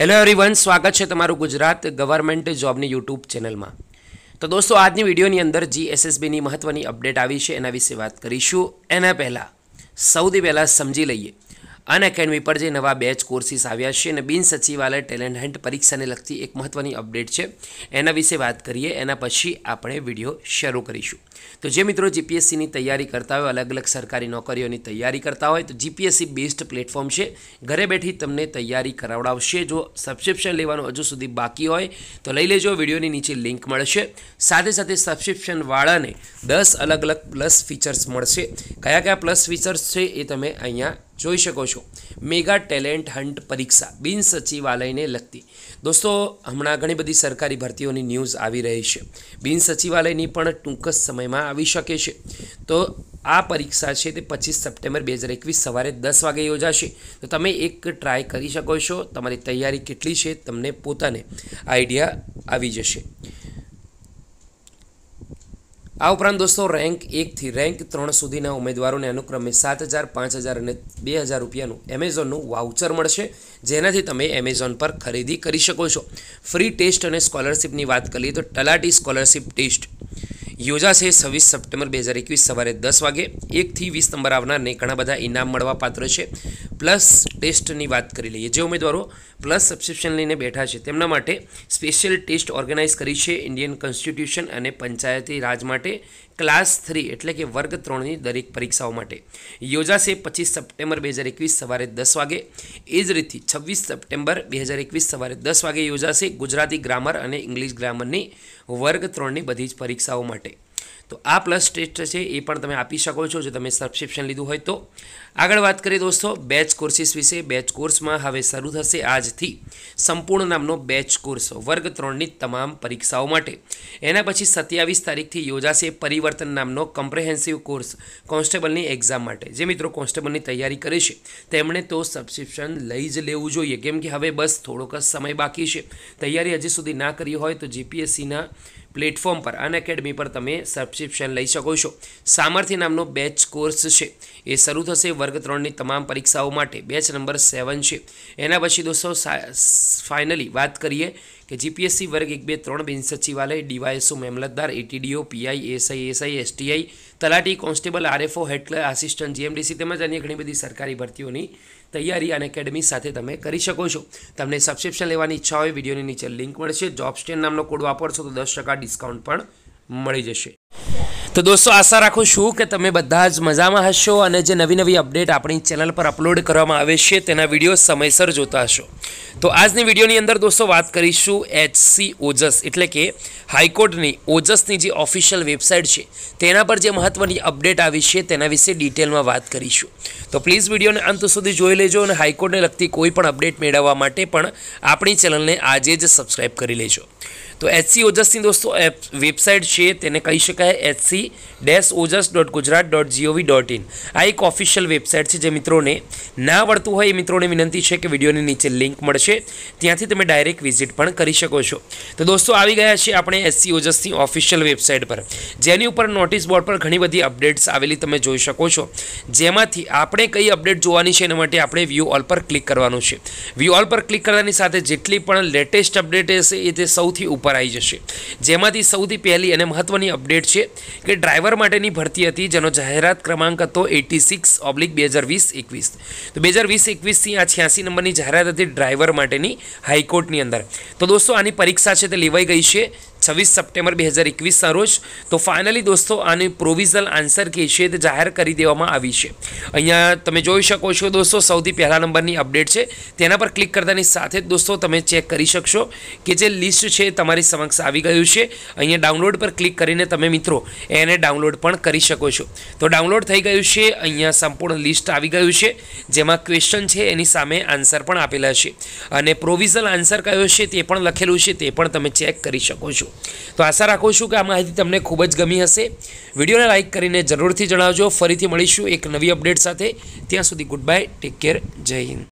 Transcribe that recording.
hello everyone સ્વાગત છે તમારું ગુજરાત ગવર્મેન્ટ જોબની યુટ્યુબ ચેનલમાં તો દોસ્તો આજની વિડીયોની અંદર જી એસએસબીની મહત્ત્વની અપડેટ આવી છે એના વિશે વાત કરીશું એના પહેલાં સૌથી પહેલાં સમજી લઈએ અન એકેડમી પર જે નવા બેચ કોર્સીસ આવ્યા છે અને બિનસચિવાલય ટેલેન્ટ હેન્ડ પરીક્ષાને લગતી એક મહત્ત્વની અપડેટ છે એના વિશે વાત કરીએ એના પછી આપણે વિડીયો શરૂ કરીશું તો જે મિત્રો જીપીએસસીની તૈયારી કરતા હોય અલગ અલગ સરકારી નોકરીઓની તૈયારી કરતા હોય તો જીપીએસસી બેસ્ટ પ્લેટફોર્મ છે ઘરે બેઠી તમને તૈયારી કરાવડાવશે જો સબસ્ક્રિપ્શન લેવાનું હજુ સુધી બાકી હોય તો લઈ લેજો વિડીયોની નીચે લિંક મળશે સાથે સાથે સબસ્ક્રિપ્શનવાળાને દસ અલગ અલગ પ્લસ ફીચર્સ મળશે કયા કયા પ્લસ ફીચર્સ છે એ તમે અહીંયા જોઈ શકો છો મેગા ટેલેન્ટ હન્ટ પરીક્ષા બિન સચિવાલયને લગતી દોસ્તો હમણાં ઘણી બધી સરકારી ભરતીઓની ન્યૂઝ આવી રહી છે બિન સચિવાલયની પણ ટૂંક જ સમય સમયમાં આવી શકે છે તો આ પરીક્ષા છે તે પચીસ સપ્ટેમ્બર બે હજાર એકવીસ સવારે દસ વાગે યોજાશે તો તમે એક ટ્રાય કરી શકો છો તમારી તૈયારી કેટલી છે તમને પોતાને આઈડિયા આવી જશે આ ઉપરાંત દોસ્તો રેન્ક એકથી રેન્ક ત્રણ સુધીના ઉમેદવારોને અનુક્રમે સાત હજાર પાંચ હજાર અને બે હજાર રૂપિયાનું એમેઝોનનું વાઉચર મળશે જેનાથી તમે એમેઝોન પર ખરીદી કરી શકો છો ફ્રી ટેસ્ટ અને સ્કોલરશિપની વાત કરીએ તો તલાટી સ્કોલરશિપ ટેસ્ટ યોજાશે છવ્વીસ સપ્ટેમ્બર બે હજાર એકવીસ સવારે દસ વાગે એકથી વીસ નંબર આવનારને ઘણા બધા ઇનામ મળવા પાત્ર છે પ્લસ ટેસ્ટની વાત કરી લઈએ જે ઉમેદવારો પ્લસ સબસ્ક્રિપ્શન લઈને બેઠા છે તેમના માટે સ્પેશિયલ ટેસ્ટ ઓર્ગેનાઇઝ કરી છે ઇન્ડિયન કોન્સ્ટિટ્યુશન અને પંચાયતી રાજ માટે ક્લાસ થ્રી એટલે કે વર્ગ ત્રણની દરેક પરીક્ષાઓ માટે યોજાશે પચીસ સપ્ટેમ્બર બે હજાર એકવીસ સવારે દસ વાગે એ જ રીતે છવ્વીસ સપ્ટેમ્બર બે હજાર એકવીસ સવારે દસ વાગે યોજાશે ગુજરાતી ગ્રામર અને ઇંગ્લિશ ગ્રામરની વર્ગ ત્રણની બધી જ પરીક્ષાઓ માટે તો આ પ્લસ ટેસ્ટ છે એ પણ તમે આપી શકો છો જો તમે સબસ્ક્રિપ્શન લીધું હોય તો આગળ વાત કરીએ દોસ્તો બેચ કોર્સિસ વિશે બેચ કોર્સમાં હવે શરૂ થશે આજથી સંપૂર્ણ નામનો બેચ કોર્સ વર્ગ ત્રણની તમામ પરીક્ષાઓ માટે એના પછી સત્યાવીસ તારીખથી યોજાશે પરિવર્તન નામનો કમ્પ્રેહેન્સિવ કોર્સ કોન્સ્ટેબલની એક્ઝામ માટે જે મિત્રો કોન્સ્ટેબલની તૈયારી કરે છે તેમણે તો સબસ્ક્રિપ્શન લઈ જ લેવું જોઈએ કેમ કે હવે બસ થોડોક જ સમય બાકી છે તૈયારી હજી સુધી ના કરી હોય તો જીપીએસસીના પ્લેટફોર્મ પર અનએકેડમી પર તમે સબસ્ક્રિપ્શન લઈ શકો છો સામર્થ્ય નામનો બેચ કોર્સ છે એ શરૂ થશે વર્ગ ત્રણની તમામ પરીક્ષાઓ માટે બેચ નંબર સેવન છે એના પછી દોસ્તો ફાઇનલી વાત કરીએ કે જીપીએસસી વર્ગ એક બે ત્રણ બિન સચિવાલય ડીવાયએસઓ મેમલતદાર ATDO PI SI SI STI તલાટી constable RFO head assistant GMDC તેમજ અન્ય ઘણી બધી સરકારી ભરતીઓની તૈયારી અને એકેડમી સાથે તમે કરી શકો છો તમને સબસ્ક્રિપ્શન લેવાની ઈચ્છા હોય વિડીયોની નીચે લિંક મળશે જોબ સ્ટેન નામનો કોડ વાપરશો તો દસ ટકા ડિસ્કાઉન્ટ પણ મળી જશે તો દોસ્તો આશા રાખું છું કે તમે બધા જ મજામાં હશો અને જે નવી નવી અપડેટ આપણી ચેનલ પર અપલોડ કરવામાં આવે છે તેના વિડીયો સમયસર જોતા હશો તો આજની વિડીયોની અંદર દોસ્તો વાત કરીશું એચસી ઓજસ એટલે કે હાઈકોર્ટની ઓજસની જે ઓફિશિયલ વેબસાઇટ છે તેના પર જે મહત્ત્વની અપડેટ આવી છે તેના વિશે ડિટેલમાં વાત કરીશું તો પ્લીઝ વિડીયોને અંત સુધી જોઈ લેજો અને હાઈકોર્ટને લગતી કોઈ પણ અપડેટ મેળવવા માટે પણ આપણી ચેનલને આજે જ સબસ્ક્રાઈબ કરી લેજો તો એચસી ઓજસની દોસ્તો એપ વેબસાઇટ છે તેને કહી શકાય HC dash OJAS dot Gujarat dot GOV dot in આ એક ઓફિશિયલ વેબસાઇટ છે જે મિત્રોને ના વળતું હોય એ મિત્રોને વિનંતી છે કે વિડીયોની નીચે લિંક મળશે ત્યાંથી તમે ડાયરેક્ટ વિઝિટ પણ કરી શકો છો તો દોસ્તો આવી ગયા છે આપણે એસસી ઓજસની ઓફિશિયલ વેબસાઇટ પર જેની ઉપર નોટિસ બોર્ડ પર ઘણી બધી અપડેટ્સ આવેલી તમે જોઈ શકો છો જેમાંથી આપણે કઈ અપડેટ જોવાની છે એના માટે આપણે વ્યૂ ઓલ પર ક્લિક કરવાનું છે વ્યૂ ઓલ પર ક્લિક કરવાની સાથે જેટલી પણ લેટેસ્ટ અપડેટ હશે એ તે સૌથી ઉપર ઉપર આવી જશે જેમાંથી સૌથી પહેલી અને મહત્ત્વની અપડેટ છે કે ડ્રાઈવર માટેની ભરતી હતી જેનો જાહેરાત ક્રમાંક હતો એટી સિક્સ ઓબ્લિક બે હજાર વીસ એકવીસ તો બે હજાર વીસ એકવીસથી આ છ્યાસી નંબરની જાહેરાત હતી ડ્રાઈવર માટેની હાઈકોર્ટની અંદર તો દોસ્તો આની પરીક્ષા છે તે લેવાઈ ગઈ છે છવ્વીસ સપ્ટેમ્બર બે હજાર એકવીસના રોજ તો ફાઇનલી દોસ્તો આની પ્રોવિઝનલ આન્સર કહે છે તે જાહેર કરી દેવામાં આવી છે અહીંયા તમે જોઈ શકો છો દોસ્તો સૌથી પહેલા નંબરની અપડેટ છે તેના પર ક્લિક કરતાની સાથે જ દોસ્તો તમે ચેક કરી શકશો કે જે લિસ્ટ છે તમારી સમક્ષ આવી ગયું છે અહીંયા ડાઉનલોડ પર ક્લિક કરીને તમે મિત્રો એને ડાઉનલોડ પણ કરી શકો છો તો ડાઉનલોડ થઈ ગયું છે અહીંયા સંપૂર્ણ લિસ્ટ આવી ગયું છે જેમાં ક્વેશ્ચન છે એની સામે આન્સર પણ આપેલા છે અને પ્રોવિઝનલ આન્સર કયો છે તે પણ લખેલું છે તે પણ તમે ચેક કરી શકો છો તો આશા રાખું છું કે આ માહિતી તમને ખૂબ જ ગમી હશે વિડીયોને લાઇક કરીને જરૂરથી જણાવજો ફરીથી મળીશું એક નવી અપડેટ સાથે ત્યાં સુધી ગુડ બાય ટેક કેર જય હિન્દ